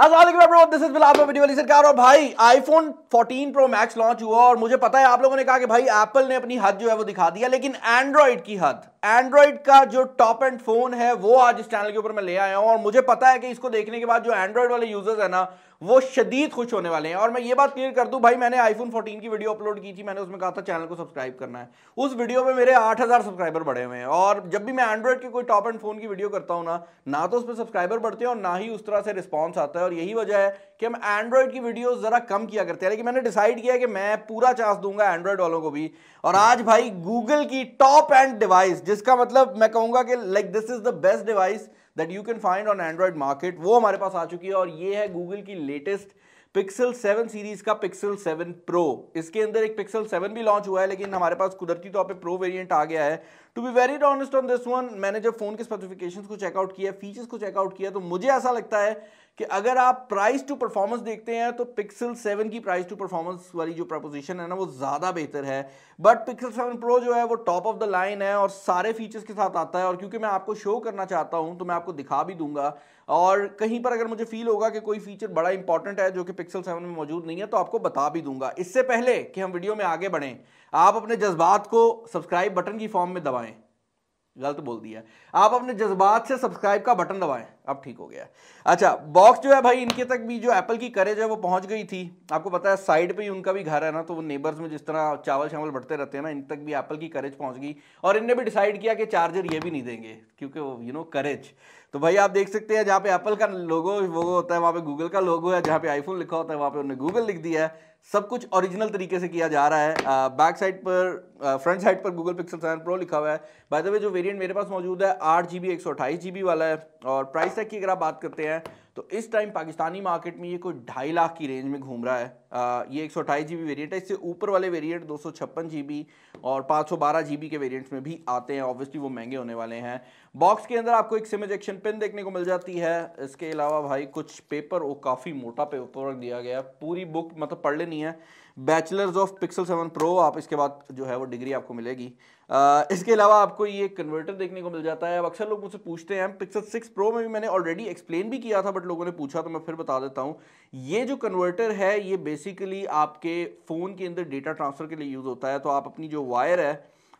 और भाई iPhone 14 pro max launch हुआ और मुझे पता है आप लोगों ने कहा कि भाई एप्पल ने अपनी हद जो है वो दिखा दिया लेकिन एंड्रॉइड की हद एंड्रॉइड का जो टॉप एंड फोन है वो आज इस चैनल के ऊपर मैं ले आया हूं और मुझे पता है कि इसको देखने के बाद जो एंड्रॉइड वाले यूजर्स है ना वो शदीद खुश होने वाले हैं और मैं ये बात क्लियर कर दूं भाई मैंने आईफोन 14 की वीडियो अपलोड की थी मैंने उसमें कहा था चैनल को सब्सक्राइब करना है उस वीडियो में मेरे 8000 सब्सक्राइबर बढ़े हुए हैं और जब भी मैं एंड्रॉइड के कोई टॉप एंड फोन की वीडियो करता हूँ ना ना तो उसमें सब्सक्राइबर बढ़ते हैं और ना ही उस तरह से रिस्पॉन्स आता है और यही वजह है कि हम एंड्रॉइड की वीडियो ज़रा कम किया करते हैं लेकिन मैंने डिसाइड किया कि मैं पूरा चांस दूंगा एंड्रॉइड वालों को भी और आज भाई गूगल की टॉप एंड डिवाइस जिसका मतलब मैं कहूँगा कि like this is the best device that you can find on Android market वो हमारे पास आ चुकी है और ये है गूगल की लेटेस्ट पिक्सल सेवन सीरीज का पिक्सल सेवन प्रो इसके अंदर एक पिक्सल सेवन भी लॉन्च हुआ है लेकिन हमारे पास कुदरती तौर पे प्रो वेरिएंट आ गया है to be very honest on this one मैंने जब फोन के स्पेसिफिकेशंस को चेकआउट किया फीचर्स को चेकआउट किया तो मुझे ऐसा लगता है कि अगर आप प्राइस टू परफॉर्मेंस देखते हैं तो पिक्सल सेवन की प्राइस टू परफॉर्मेंस वाली जो प्रपोजिशन है ना वो ज़्यादा बेहतर है बट पिक्सल सेवन प्रो जो है वो टॉप ऑफ द लाइन है और सारे फीचर्स के साथ आता है और क्योंकि मैं आपको शो करना चाहता हूँ तो मैं आपको दिखा भी दूंगा और कहीं पर अगर मुझे फील होगा कि कोई फीचर बड़ा इंपॉर्टेंट है जो कि पिक्सल सेवन में मौजूद नहीं है तो आपको बता भी दूंगा इससे पहले कि हम वीडियो में आगे बढ़ें आप अपने जज्बात को सब्सक्राइब बटन की फॉर्म में दबाएं गलत बोल दिया आप अपने जज्बात से सब्सक्राइब का बटन दबाएं अब ठीक हो गया अच्छा बॉक्स जो है भाई इनके तक भी जो एप्पल की करेज है वो पहुंच गई थी आपको पता है साइड पे ही उनका भी घर है ना तो वो नेबर्स में जिस तरह चावल शावल बढ़ते रहते हैं ना इन तक भी एप्पल की करेज पहुंच गई और इनने भी डिसाइड किया कि चार्जर ये भी नहीं देंगे क्योंकि वो यू नो करेज तो भाई आप देख सकते हैं जहाँ पे एप्पल का लोगो वो होता है वहाँ पे गूगल का लोगो है जहाँ पे आईफोन लिखा होता है वहाँ पे उन्होंने गूगल लिख दिया है सब कुछ ओरिजिनल तरीके से किया जा रहा है बैक साइड पर फ्रंट साइड पर गूगल पिक्सल सेवन प्रो लिखा हुआ है बाय द वे जो वेरिएंट मेरे पास मौजूद है आठ जी बी एक सौ अट्ठाईस जी बी वाला है और प्राइस टैग की अगर आप बात करते हैं तो इस टाइम पाकिस्तानी मार्केट में ये कोई ढाई लाख की रेंज में घूम रहा है आ, ये एक सौ अठाईस जी वेरियंट है इससे ऊपर वाले वेरियंट दो सौ छप्पन जी बी और पाँच सौ बारह जी बी के वेरियंट्स में भी आते हैं ऑब्वियसली वो महंगे होने वाले हैं बॉक्स के अंदर आपको एक सिम एक्शन पिन देखने को मिल जाती है इसके अलावा भाई कुछ पेपर वो काफ़ी मोटा पेपर वर्क दिया गया है पूरी बुक मतलब पढ़ लेनी है bachelors of Pixel seven pro आप इसके बाद जो है वो डिग्री आपको मिलेगी इसके अलावा आपको ये कन्वर्टर देखने को मिल जाता है अब अक्सर लोग मुझसे पूछते हैं पिक्सल सिक्स प्रो में भी मैंने ऑलरेडी एक्सप्लेन भी किया था बट लोगों ने पूछा तो मैं फिर बता देता हूँ ये जो कन्वर्टर है ये बेसिकली आपके फ़ोन के अंदर डेटा ट्रांसफ़र के लिए यूज़ होता है तो आप अपनी जो वायर है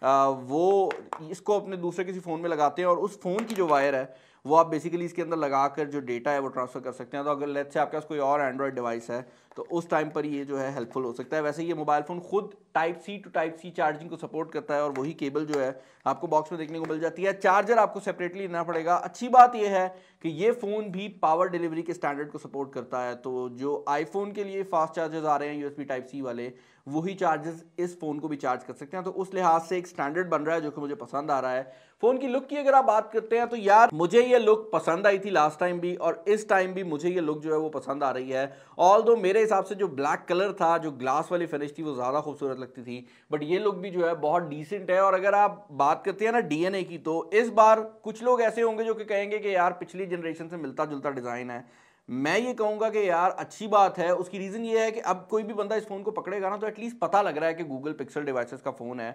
आ, वो इसको अपने दूसरे किसी फ़ोन में लगाते हैं और उस फ़ोन की जो वायर है वो आप बेसिकली इसके अंदर लगा कर जो डेटा है वो ट्रांसफ़र कर सकते हैं तो अगर लेट से आपके पास कोई और एंड्रॉयड डिवाइस है तो उस टाइम पर ये जो है हेल्पफुल हो सकता है वैसे ये मोबाइल फ़ोन खुद type C to type C charging को सपोर्ट करता है और वही केबल जो है आपको बॉक्स में देखने को मिल जाती है चार्जर आपको सेपरेटली लेना पड़ेगा अच्छी बात यह है कि ये फ़ोन भी पावर डिलीवरी के स्टैंडर्ड को सपोर्ट करता है तो जो आईफोन के लिए फास्ट चार्जर्स आ रहे हैं यूएसबी टाइप सी वाले वही चार्जेस इस फ़ोन को भी चार्ज कर सकते हैं तो उस लिहाज से एक स्टैंडर्ड बन रहा है जो कि मुझे पसंद आ रहा है फोन की लुक की अगर आप बात करते हैं तो यार मुझे ये लुक पसंद आई थी लास्ट टाइम भी और इस टाइम भी मुझे ये लुक जो है वो पसंद आ रही है ऑल दो मेरे हिसाब से जो ब्लैक कलर था जो ग्लास वाली फिनिश थी वो ज़्यादा खूबसूरत लगती थी बट ये लुक भी जो है बहुत डिसेंट है और अगर आप बात करते हैं ना डी की तो इस बार कुछ लोग ऐसे होंगे जो कि कहेंगे कि यार पिछली जनरेशन से मिलता जुलता डिज़ाइन है मैं ये कहूँगा कि यार अच्छी बात है उसकी रीज़न ये है कि अब कोई भी बंदा इस फ़ोन को पकड़ेगा ना तो एटलीस्ट पता लग रहा है कि गूगल पिक्सल डिवाइसेस का फ़ोन है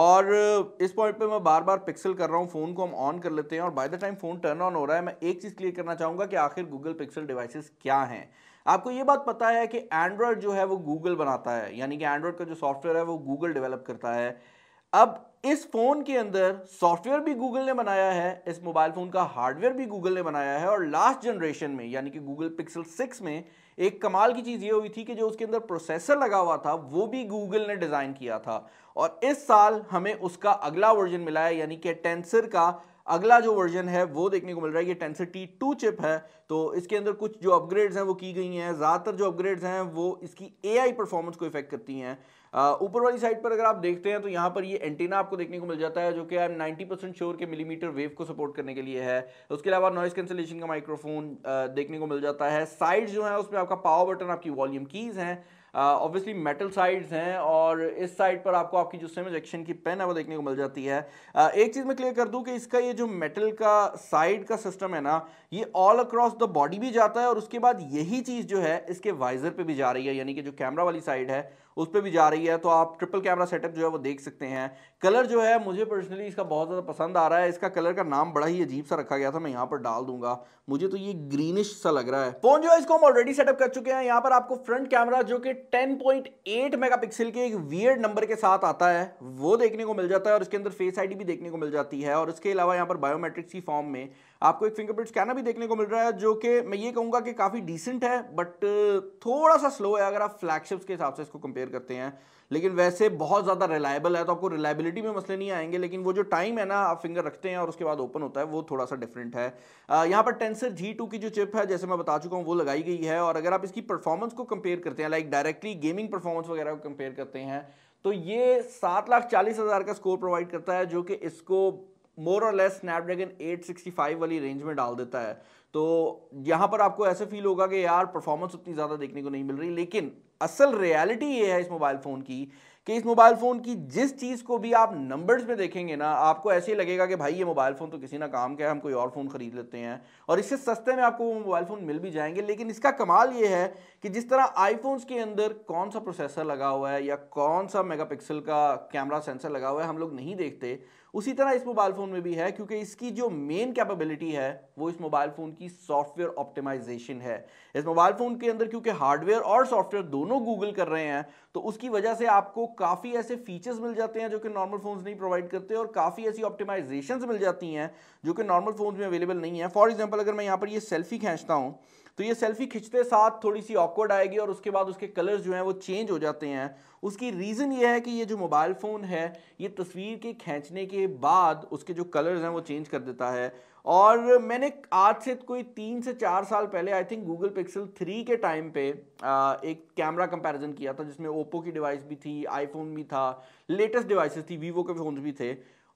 और इस पॉइंट पे मैं बार बार पिक्सल कर रहा हूँ फ़ोन को हम ऑन कर लेते हैं और by the time phone turn on हो रहा है मैं एक चीज़ क्लियर करना चाहूँगा कि आखिर गूगल पिक्सल डिवाइसेज क्या हैं आपको ये बात पता है कि एंड्रॉयड जो है वो गूगल बनाता है यानी कि एंड्रॉयड का जो सॉफ्टवेयर है वो गूगल डेवलप करता है अब इस फोन के अंदर सॉफ्टवेयर भी गूगल ने बनाया है इस मोबाइल फोन का हार्डवेयर भी गूगल ने बनाया है और लास्ट जनरेशन में यानी कि गूगल पिक्सल सिक्स में एक कमाल की चीज़ ये हुई थी कि जो उसके अंदर प्रोसेसर लगा हुआ था वो भी गूगल ने डिज़ाइन किया था और इस साल हमें उसका अगला वर्जन मिला है यानी कि टेंसर का अगला जो वर्जन है वो देखने को मिल रहा है ये टेंसर टी टू चिप है तो इसके अंदर कुछ जो अपग्रेड्स हैं वो की गई हैं ज़्यादातर जो अपग्रेड्स हैं वो इसकी एआई परफॉर्मेंस को इफेक्ट करती हैं ऊपर वाली साइड पर अगर आप देखते हैं तो यहाँ पर ये एंटीना आपको देखने को मिल जाता है जो कि I am ninety percent sure के मिलीमीटर वेव को सपोर्ट करने के लिए है उसके अलावा नॉइस कैंसिलेशन का माइक्रोफोन देखने को मिल जाता है साइड जो है उसमें आपका पावर बटन आपकी वॉल्यूम कीज़ हैं ऑब्वियसली मेटल साइड्स हैं और इस साइड पर आपको आपकी जो सेम इजेक्शन की पेन है वो देखने को मिल जाती है uh, एक चीज़ मैं क्लियर कर दूं कि इसका ये जो मेटल का साइड का सिस्टम है ना ये ऑल अक्रॉस द बॉडी भी जाता है और उसके बाद यही चीज़ जो है इसके वाइजर पे भी जा रही है यानी कि जो कैमरा वाली साइड है उस पर भी जा रही है तो आप ट्रिपल कैमरा सेटअप जो है वो देख सकते हैं कलर जो है मुझे पर्सनली इसका बहुत ज़्यादा पसंद आ रहा है इसका कलर का नाम बड़ा ही अजीब सा रखा गया था मैं यहाँ पर डाल दूंगा मुझे तो ये ग्रीनिश सा लग रहा है फोन जो है इसको हम ऑलरेडी सेटअप कर चुके हैं यहाँ पर आपको फ्रंट कैमरा जो कि टेन पॉइंट के एक वियर्ड नंबर के साथ आता है वो देखने को मिल जाता है और इसके अंदर फेस आई भी देखने को मिल जाती है और इसके अलावा यहाँ पर बायोमेट्रिक्स की फॉर्म में आपको एक फिंगरप्रिंट स्कैनर भी देखने को मिल रहा है जो कि मैं ये कहूंगा कि काफ़ी डिसेंट है बट थोड़ा सा स्लो है अगर आप फ्लैगशिप्स के हिसाब से इसको कंपेयर करते हैं लेकिन वैसे बहुत ज़्यादा रिलायबल है तो आपको रिलायबिलिटी में मसले नहीं आएंगे लेकिन वो जो टाइम है ना आप फिंगर रखते हैं और उसके बाद ओपन होता है वो थोड़ा सा डिफरेंट है यहाँ पर टेंसर जी टू की जो चिप है जैसे मैं बता चुका हूँ वो लगाई गई है और अगर आप इसकी परफॉर्मेंस को कंपेयर करते हैं लाइक डायरेक्टली गेमिंग परफॉर्मेंस वगैरह को कंपेयर करते हैं तो ये सात लाख चालीस हज़ार का स्कोर प्रोवाइड करता है जो कि इसको मोर और लेस स्नैपड्रैगन 865 वाली रेंज में डाल देता है तो यहाँ पर आपको ऐसे फील होगा कि यार परफॉर्मेंस उतनी ज़्यादा देखने को नहीं मिल रही लेकिन असल रियलिटी ये है इस मोबाइल फ़ोन की कि इस मोबाइल फ़ोन की जिस चीज़ को भी आप नंबर्स में देखेंगे ना आपको ऐसे ही लगेगा कि भाई ये मोबाइल फ़ोन तो किसी ना काम का है हम कोई और फ़ोन ख़रीद लेते हैं और इससे सस्ते में आपको वो मोबाइल फ़ोन मिल भी जाएंगे लेकिन इसका कमाल ये है कि जिस तरह आईफोन्स के अंदर कौन सा प्रोसेसर लगा हुआ है या कौन सा मेगा का कैमरा सेंसर लगा हुआ है हम लोग नहीं देखते उसी तरह इस मोबाइल फ़ोन में भी है क्योंकि इसकी जो मेन कैपेबिलिटी है वो इस मोबाइल फ़ोन की सॉफ्टवेयर ऑप्टिमाइजेशन है इस मोबाइल फ़ोन के अंदर क्योंकि हार्डवेयर और सॉफ्टवेयर दोनों गूगल कर रहे हैं तो उसकी वजह से आपको काफ़ी ऐसे फीचर्स मिल जाते हैं जो कि नॉर्मल फोन्स नहीं प्रोवाइड करते और काफ़ी ऐसी ऑप्टिमाइजेशंस मिल जाती हैं जो कि नॉर्मल फोन्स में अवेलेबल नहीं है फॉर एग्जाम्पल अगर मैं यहाँ पर ये सेल्फी खींचता हूँ तो ये सेल्फी खींचते साथ थोड़ी सी ऑकवर्ड आएगी और उसके बाद उसके कलर्स जो हैं वो चेंज हो जाते हैं उसकी रीज़न ये है कि ये जो मोबाइल फ़ोन है ये तस्वीर के खींचने के बाद उसके जो कलर्स हैं वो चेंज कर देता है और मैंने आज से कोई तीन से चार साल पहले I think Google Pixel three के टाइम पे आ, एक कैमरा कंपैरिजन किया था जिसमें ओप्पो की डिवाइस भी थी आईफोन भी था लेटेस्ट डिवाइसेस थी वीवो के फ़ोन्स भी थे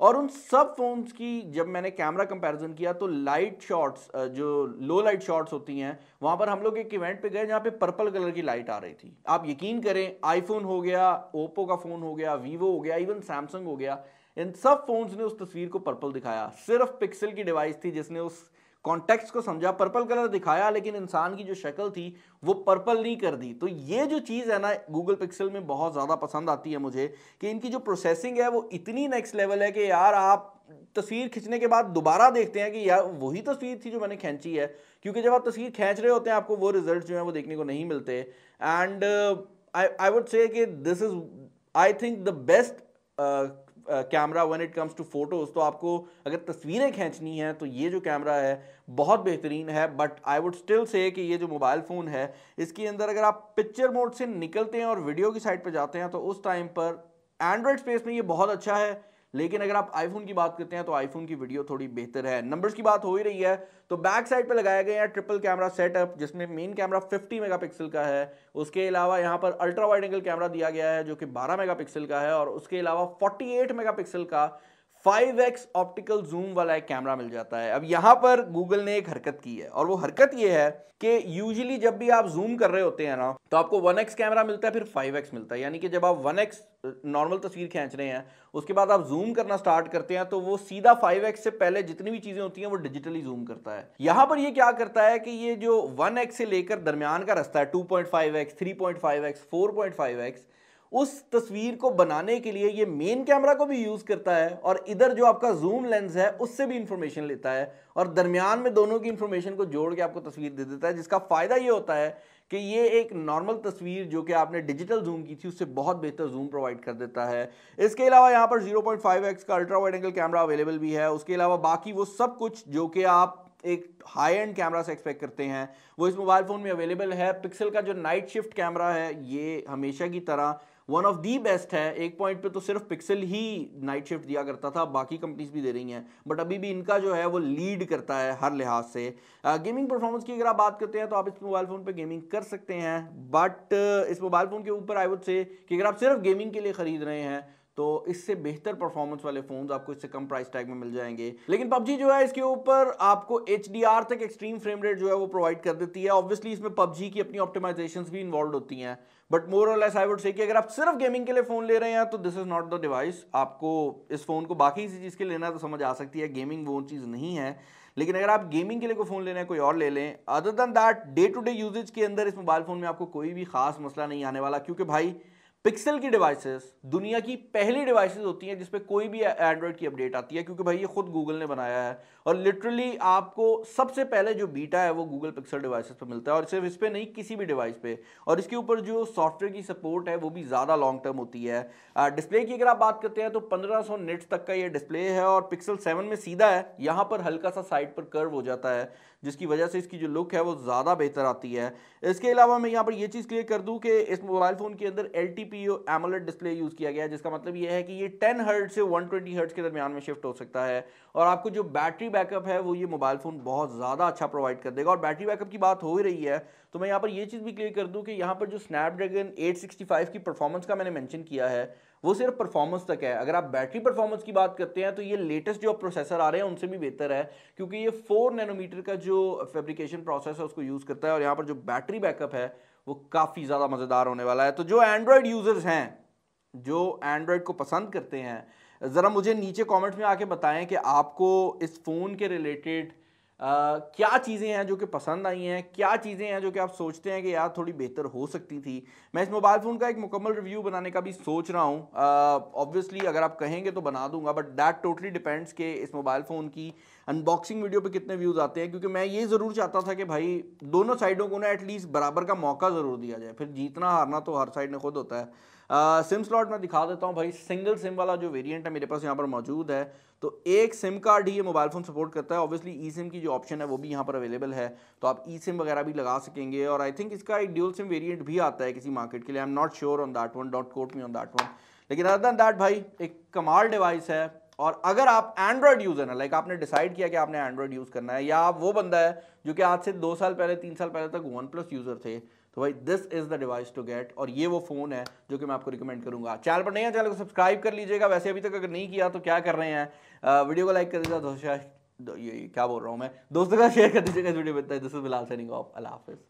और उन सब फोन्स की जब मैंने कैमरा कंपैरिजन किया तो लाइट शॉट्स जो लो लाइट शॉट्स होती हैं वहाँ पर हम लोग एक इवेंट पे गए जहाँ पे पर्पल कलर की लाइट आ रही थी आप यकीन करें आईफोन हो गया ओप्पो का फ़ोन हो गया वीवो हो गया इवन सैमसंग हो गया इन सब फोन्स ने उस तस्वीर को पर्पल दिखाया सिर्फ पिक्सल की डिवाइस थी जिसने उस कॉन्टेक्स्ट को समझा पर्पल कलर दिखाया लेकिन इंसान की जो शक्ल थी वो पर्पल नहीं कर दी तो ये जो चीज़ है ना गूगल पिक्सल में बहुत ज़्यादा पसंद आती है मुझे कि इनकी जो प्रोसेसिंग है वो इतनी नेक्स्ट लेवल है कि यार आप तस्वीर खींचने के बाद दोबारा देखते हैं कि यार वही तस्वीर थी जो मैंने खींची है क्योंकि जब आप तस्वीर खींच रहे होते हैं आपको वो रिजल्ट जो है वो देखने को नहीं मिलते and I I would say कि this is I think the best camera one it comes to photos तो आपको अगर तस्वीरें खींचनी हैं तो ये जो कैमरा है बहुत बेहतरीन है but I would still say कि ये जो मोबाइल फ़ोन है इसके अंदर अगर आप पिक्चर मोड से निकलते हैं और वीडियो की साइड पर जाते हैं तो उस टाइम पर एंड्रॉयड स्पेस में ये बहुत अच्छा है लेकिन अगर आप आईफोन की बात करते हैं तो आईफोन की वीडियो थोड़ी बेहतर है नंबर्स की बात हो ही रही है तो बैक साइड पे लगाया गया है ट्रिपल कैमरा सेटअप जिसमें मेन कैमरा 50 मेगापिक्सल का है उसके अलावा यहाँ पर अल्ट्रा वाइड एंगल कैमरा दिया गया है जो कि 12 मेगापिक्सल का है और उसके अलावा 48 मेगापिक्सल का फाइव एक्स ऑप्टिकल जूम वाला एक कैमरा मिल जाता है अब यहाँ पर गूगल ने एक हरकत की है और वो हरकत ये है कि यूजली जब भी आप जूम कर रहे होते हैं ना तो आपको वन एक्स कैमरा मिलता है फिर फाइव एक्स मिलता है यानी कि जब आप वन एक्स नॉर्मल तस्वीर खींच रहे हैं उसके बाद आप जूम करना स्टार्ट करते हैं तो वो सीधा फाइव एक्स से पहले जितनी भी चीज़ें होती हैं वो डिजिटली जूम करता है यहाँ पर यह क्या करता है कि ये जो वन एक्स से लेकर दरमियान का रास्ता है two point five X three point five X four point five X उस तस्वीर को बनाने के लिए ये मेन कैमरा को भी यूज़ करता है और इधर जो आपका जूम लेंस है उससे भी इंफॉर्मेशन लेता है और दरमियान में दोनों की इंफॉर्मेशन को जोड़ के आपको तस्वीर दे देता है जिसका फ़ायदा ये होता है कि ये एक नॉर्मल तस्वीर जो कि आपने डिजिटल जूम की थी उससे बहुत बेहतर जूम प्रोवाइड कर देता है इसके अलावा यहाँ पर 0.5x का ultra wide angle camera available भी है उसके अलावा बाकी वो सब कुछ जो कि आप एक हाई एंड कैमरा से एक्सपेक्ट करते हैं वो इस मोबाइल फ़ोन में अवेलेबल है पिक्सल का जो नाइट शिफ्ट कैमरा है ये हमेशा की तरह वन ऑफ दी बेस्ट है एक पॉइंट पे तो सिर्फ पिक्सल ही नाइट शिफ्ट दिया करता था बाकी कंपनीज भी दे रही हैं बट अभी भी इनका जो है वो लीड करता है हर लिहाज से गेमिंग uh, परफॉर्मेंस की अगर आप बात करते हैं तो आप इस मोबाइल फ़ोन पे गेमिंग कर सकते हैं बट uh, इस मोबाइल फ़ोन के ऊपर आई वुड से कि अगर आप सिर्फ गेमिंग के लिए ख़रीद रहे हैं तो इससे बेहतर परफॉर्मेंस वाले फोन आपको इससे कम प्राइस टैग में मिल जाएंगे लेकिन पबजी जो है इसके ऊपर आपको एच तक एक्सट्रीम फ्रेम रेट जो है वो प्रोवाइड कर देती है ऑब्वियसली इसमें पबजी की अपनी ऑप्टिमाइजेशन भी इन्वॉल्व होती हैं बट मोर और लेस आई वुड से कि अगर आप सिर्फ गेमिंग के लिए फ़ोन ले रहे हैं तो this is not the device आपको इस फ़ोन को बाकी किसी चीज़ के लेना तो समझ आ सकती है गेमिंग वो चीज़ नहीं है लेकिन अगर आप गेमिंग के लिए कोई फ़ोन लेना है कोई और ले लें other than that day to day usages के अंदर इस मोबाइल फ़ोन में आपको कोई भी खास मसला नहीं आने वाला क्योंकि भाई पिक्सल की डिवाइसेस दुनिया की पहली डिवाइसेस होती हैं जिसपे कोई भी एंड्रॉयड की अपडेट आती है क्योंकि भाई ये खुद गूगल ने बनाया है और लिटरली आपको सबसे पहले जो बीटा है वो गूगल पिक्सल डिवाइसेस पर मिलता है और सिर्फ इस पर नहीं किसी भी डिवाइस पे और इसके ऊपर जो सॉफ्टवेयर की सपोर्ट है वो भी ज़्यादा लॉन्ग टर्म होती है डिस्प्ले की अगर आप बात करते हैं तो 1500 निट्स तक का ये डिस्प्ले है और पिक्सल 7 में सीधा है यहाँ पर हल्का सा साइड पर कर्व हो जाता है जिसकी वजह से इसकी जो लुक है वो ज़्यादा बेहतर आती है इसके अलावा मैं यहाँ पर ये चीज़ क्लियर कर दूँ कि इस मोबाइल फ़ोन के अंदर एल टी डिस्प्ले यूज़ किया गया है जिसका मतलब ये है कि ये टेन हर्ट से वन ट्वेंटी के दरमियान में शिफ्ट हो सकता है और आपको जो बैटरी बैटरी बैकअप है वो ये मोबाइल फ़ोन बहुत ज़्यादा अच्छा प्रोवाइड कर देगा और बैटरी बैकअप की बात हो ही रही है तो मैं यहाँ पर ये चीज़ भी क्लियर कर दूँ कि यहाँ पर जो स्नैपड्रैगन 865 की परफॉर्मेंस का मैंने मेंशन किया है वो सिर्फ परफॉर्मेंस तक है अगर आप बैटरी परफॉर्मेंस की बात करते हैं तो ये लेटेस्ट जो प्रोसेसर आ रहे हैं उनसे भी बेहतर है क्योंकि ये फोर नैनोमीटर का जो फेब्रिकेशन प्रोसेस है उसको यूज़ करता है और यहाँ पर जो बैटरी बैकअप है वो काफ़ी ज़्यादा मज़ेदार होने वाला है तो जो एंड्रॉयड यूज़र्स हैं जो एंड्रॉयड को पसंद करते हैं ज़रा मुझे नीचे कमेंट में आके बताएं कि आपको इस फ़ोन के रिलेटेड क्या चीज़ें हैं जो कि पसंद आई हैं क्या चीज़ें हैं जो कि आप सोचते हैं कि यार थोड़ी बेहतर हो सकती थी मैं इस मोबाइल फ़ोन का एक मुकम्मल रिव्यू बनाने का भी सोच रहा हूँ ऑब्वियसली अगर आप कहेंगे तो बना दूंगा बट दैट टोटली डिपेंड्स के इस मोबाइल फ़ोन की अनबॉक्सिंग वीडियो पे कितने व्यूज़ आते हैं क्योंकि मैं ये ज़रूर चाहता था कि भाई दोनों साइडों को ना एटलीस्ट बराबर का मौका ज़रूर दिया जाए फिर जीतना हारना तो हर साइड में खुद होता है सिम स्लॉट मैं दिखा देता हूँ भाई सिंगल सिम वाला जो वेरियंट है मेरे पास यहाँ पर मौजूद है तो एक सिम कार्ड ही ये मोबाइल फ़ोन सपोर्ट करता है ऑब्वियसली ई सिम की जो ऑप्शन है वो भी यहाँ पर अवेलेबल है तो आप ई सिम वगैरह भी लगा सकेंगे और आई थिंक इसका एक ड्यूल सिम वेरिएंट भी आता है किसी मार्केट के लिए I am not sure on that one डॉट quote me on that one लेकिन अदर दैन दैट भाई एक कमाल डिवाइस है और अगर आप एंड्रॉयड यूज़र हैं लाइक आपने डिसाइड किया कि आपने एंड्रॉयड यूज़ करना है या आप वो बंदा है जो कि आज से दो साल पहले तीन साल पहले तक वन प्लस यूज़र थे तो भाई this is the device to get और ये वो फोन है जो कि मैं आपको रिकमेंड करूंगा चैनल पर नहीं है चैनल को सब्सक्राइब कर लीजिएगा वैसे अभी तक अगर नहीं किया तो क्या कर रहे हैं वीडियो को लाइक कर दीजिएगा ये क्या बोल रहा हूँ मैं दोस्तों का शेयर कर दीजिएगा इस वीडियो में this is Bilal signing off अल्लाह हाफिज़